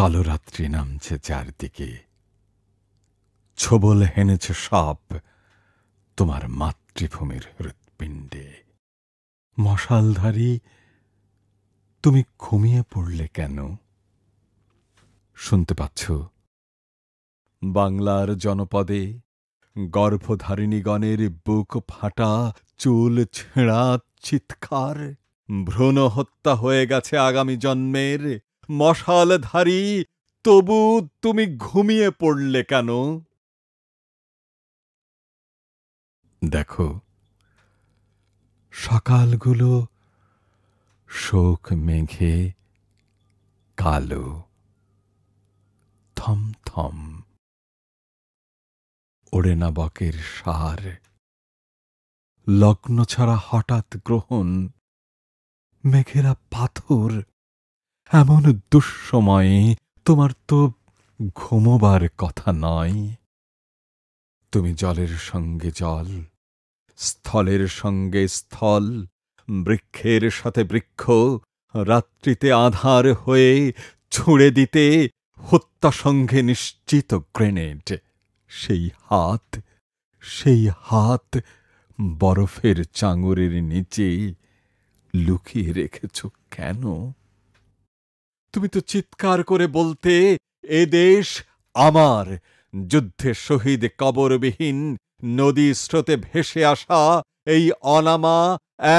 কালো রাত্রি নামছে চারদিকে ছবল হেনেছে সব তোমার মাতৃভূমির হৃৎপিণ্ডে মশালধারী তুমি ঘুমিয়ে পড়লে কেন শুনতে পাচ্ছ বাংলার জনপদে গর্ভধারিণীগণের বুক ফাটা চুল ছেঁড়া চিৎকার ভ্রণ হত্যা হয়ে গেছে আগামী জন্মের মশালধারী তবু তুমি ঘুমিয়ে পড়লে কেন দেখো সকালগুলো শোক মেঘে কালো থমথম ওড়ে না বকের সার লগ্ন ছাড়া হঠাৎ গ্রহণ মেঘেরা পাথর এমন দুঃসময়ে তোমার তো ঘুমোবার কথা নয় তুমি জলের সঙ্গে জল স্থলের সঙ্গে স্থল বৃক্ষের সাথে বৃক্ষ রাত্রিতে আধার হয়ে ছুঁড়ে দিতে হত্যা সঙ্গে নিশ্চিত গ্রেনেড সেই হাত সেই হাত বরফের চাঙুরের নিচে লুকিয়ে রেখেছ কেন তুমি তো চিৎকার করে বলতে এ দেশ আমার যুদ্ধে শহীদ কবরবিহীন নদী স্রোতে ভেসে আসা এই অনামা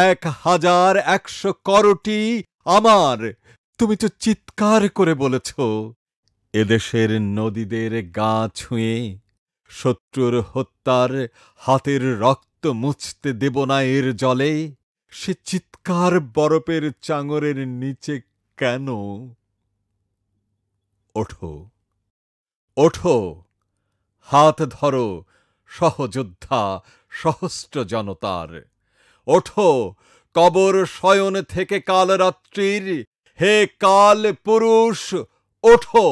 এক হাজার একশো করটি আমার তুমি তো চিৎকার করে বলেছ এদেশের নদীদের গা ছুঁয়ে শত্রুর হত্যার হাতের রক্ত মুছতে দেব না এর জলে সে চিৎকার বরফের চাঙরের নিচে কেন ওঠো ওঠো হাত ধরো সহযোদ্ধা সহস্র জনতার ওঠো কবর শয়ন থেকে কাল রাত্রির হে কাল পুরুষ ওঠো